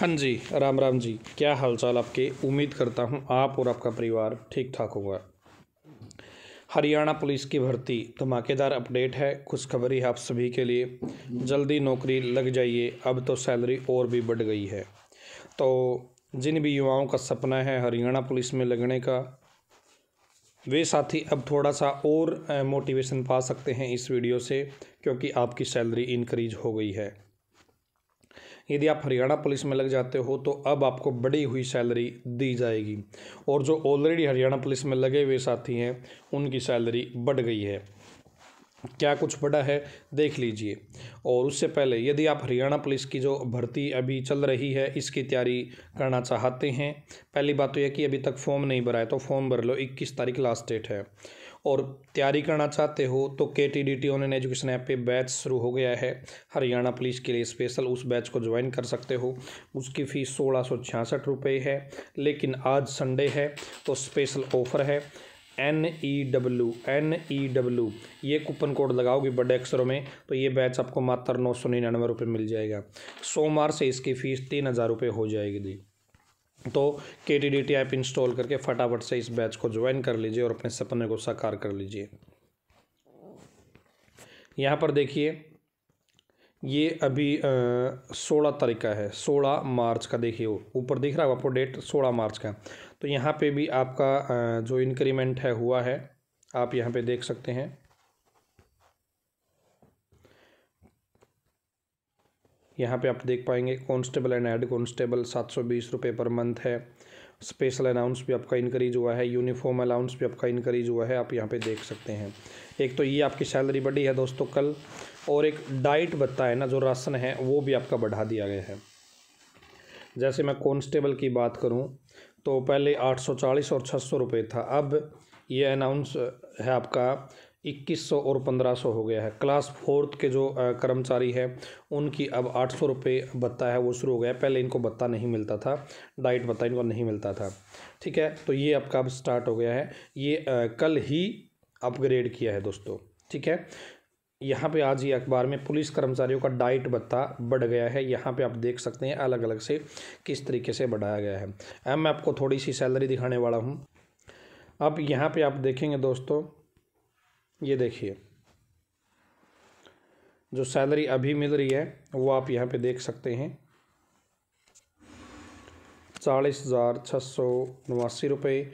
हाँ जी राम राम जी क्या हालचाल आपके उम्मीद करता हूँ आप और आपका परिवार ठीक ठाक होगा हरियाणा पुलिस की भर्ती धमाकेदार अपडेट है खुशखबरी आप सभी के लिए जल्दी नौकरी लग जाइए अब तो सैलरी और भी बढ़ गई है तो जिन भी युवाओं का सपना है हरियाणा पुलिस में लगने का वे साथी अब थोड़ा सा और मोटिवेशन पा सकते हैं इस वीडियो से क्योंकि आपकी सैलरी इंक्रीज हो गई है यदि आप हरियाणा पुलिस में लग जाते हो तो अब आपको बढ़ी हुई सैलरी दी जाएगी और जो ऑलरेडी हरियाणा पुलिस में लगे हुए साथी हैं उनकी सैलरी बढ़ गई है क्या कुछ बड़ा है देख लीजिए और उससे पहले यदि आप हरियाणा पुलिस की जो भर्ती अभी चल रही है इसकी तैयारी करना चाहते हैं पहली बात तो यह कि अभी तक फॉर्म नहीं भरा है तो फॉर्म भर लो 21 तारीख लास्ट डेट है और तैयारी करना चाहते हो तो K T D T online education app पे बैच शुरू हो गया है हरियाणा पुलिस के लिए स्पेशल उस बैच को ज्वाइन कर सकते हो उसकी फ़ीस सोलह सौ छियासठ रुपये है लेकिन आज संडे है तो स्पेशल ऑफ़र है N E W N E W ये कूपन कोड लगाओगे बड़े अक्षरों में तो ये बैच आपको मात्र नौ सौ निन्यानवे रुपये मिल जाएगा सोमवार से इसकी फ़ीस तीन हज़ार रुपये हो जाएगी दी तो K T D T app install करके फटाफट से इस बैच को ज्वाइन कर लीजिए और अपने सपने को साकार कर लीजिए यहाँ पर देखिए ये अभी सोलह तारीख का है सोलह मार्च का देखिए ऊपर दिख रहा है आपको डेट सोलह मार्च का तो यहाँ पे भी आपका जो इंक्रीमेंट है हुआ है आप यहाँ पे देख सकते हैं यहाँ पे आप देख पाएंगे कॉन्स्टेबल एंड एड कॉन्स्टेबल सात सौ बीस रुपये पर मंथ है स्पेशल अलाउंस भी आपका इंक्रीज हुआ है यूनिफॉर्म अलाउंस भी आपका इंक्रीज हुआ है आप यहाँ पे देख सकते हैं एक तो ये आपकी सैलरी बढ़ी है दोस्तों कल और एक डाइट बत्ता है ना जो राशन है वो भी आपका बढ़ा दिया गया है जैसे मैं कॉन्स्टेबल की बात करूँ तो पहले 840 और 600 रुपए था अब ये अनाउंस है आपका 2100 और 1500 हो गया है क्लास फोर्थ के जो कर्मचारी है उनकी अब 800 रुपये भत्ता है वो शुरू हो गया है पहले इनको भत्ता नहीं मिलता था डाइट भत्ता इनको नहीं मिलता था ठीक है तो ये आपका अब स्टार्ट हो गया है ये कल ही अपग्रेड किया है दोस्तों ठीक है यहाँ पे आज ही अखबार में पुलिस कर्मचारियों का डाइट भत्ता बढ़ गया है यहाँ पे आप देख सकते हैं अलग अलग से किस तरीके से बढ़ाया गया है अब मैं आपको थोड़ी सी सैलरी दिखाने वाला हूँ अब यहाँ पे आप देखेंगे दोस्तों ये देखिए जो सैलरी अभी मिल रही है वो आप यहाँ पे देख सकते हैं चालीस हज़ार छः सौ नवासी रुपये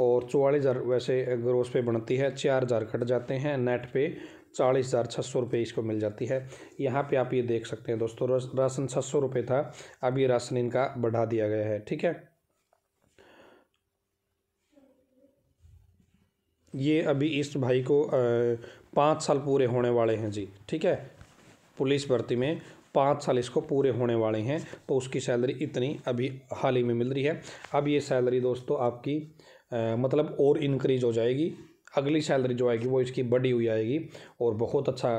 और चौवालीस हज़ार वैसे ग्रोस पे बनती है चार हज़ार कट जाते हैं नेट पे चालीस हज़ार छः सौ रुपये इसको मिल जाती है यहाँ पे आप ये देख सकते हैं दोस्तों राशन छः सौ रुपये था अब ये राशन इनका बढ़ा दिया गया है ठीक है ये अभी इस भाई को पाँच साल पूरे होने वाले हैं जी ठीक है पुलिस भर्ती में पाँच साल इसको पूरे होने वाले हैं तो उसकी सैलरी इतनी अभी हाल ही में मिल रही है अब ये सैलरी दोस्तों आपकी आ, मतलब और इनक्रीज हो जाएगी अगली सैलरी जो आएगी वो इसकी बड़ी हुई आएगी और बहुत अच्छा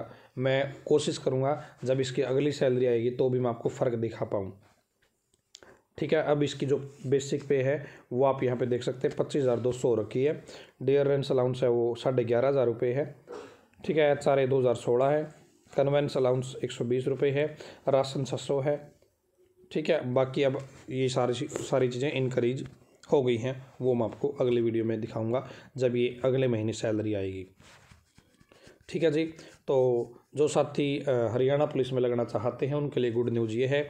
मैं कोशिश करूँगा जब इसकी अगली सैलरी आएगी तो भी मैं आपको फ़र्क दिखा पाऊँ ठीक है अब इसकी जो बेसिक पे है वो आप यहाँ पे देख सकते हैं पच्चीस हज़ार दो सौ रखी है डेयर रेंस अलाउंस है वो साढ़े ग्यारह हज़ार रुपये है ठीक है एच आर ए दो हज़ार सोलह है कन्वेंस अलाउंस एक सौ बीस रुपये है राशन छः सौ है ठीक है बाकी अब ये सारी सारी चीज़ें इनक्रीज हो गई हैं वो मैं आपको अगले वीडियो में दिखाऊंगा जब ये अगले महीने सैलरी आएगी ठीक है जी तो जो साथी हरियाणा पुलिस में लगना चाहते हैं उनके लिए गुड न्यूज़ ये है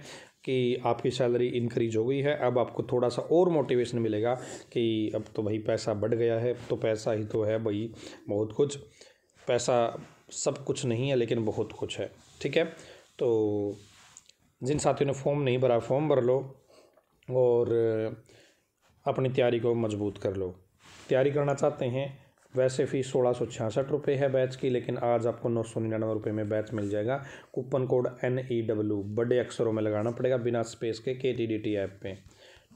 कि आपकी सैलरी इंक्रीज हो गई है अब आपको थोड़ा सा और मोटिवेशन मिलेगा कि अब तो भाई पैसा बढ़ गया है तो पैसा ही तो है भाई बहुत कुछ पैसा सब कुछ नहीं है लेकिन बहुत कुछ है ठीक है तो जिन साथियों ने फॉर्म नहीं भरा फॉर्म भर लो और अपनी तैयारी को मजबूत कर लो तैयारी करना चाहते हैं वैसे फ़ीस सोलह सौ छियासठ रुपये है बैच की लेकिन आज आपको नौ सौ निन्यानवे रुपये में बैच मिल जाएगा coupon code N E W बड़े अक्षरों में लगाना पड़ेगा बिना स्पेस के के टी डी टी ऐप पर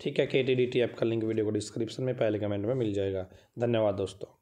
ठीक है K T D T app का लिंक वीडियो को डिस्क्रिप्शन में पहले कमेंट में मिल जाएगा धन्यवाद दोस्तों